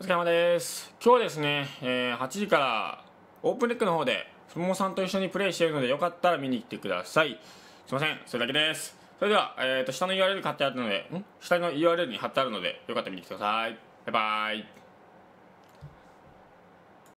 お疲れ様です。今日はですね、えー、8時からオープンデックの方で、ふもさんと一緒にプレイしているので、よかったら見に来てください。すいません、それだけです。それでは、えーと、下の URL に貼ってあるので、ん下の URL に貼ってあるので、よかったら見に来てください。バイバイ。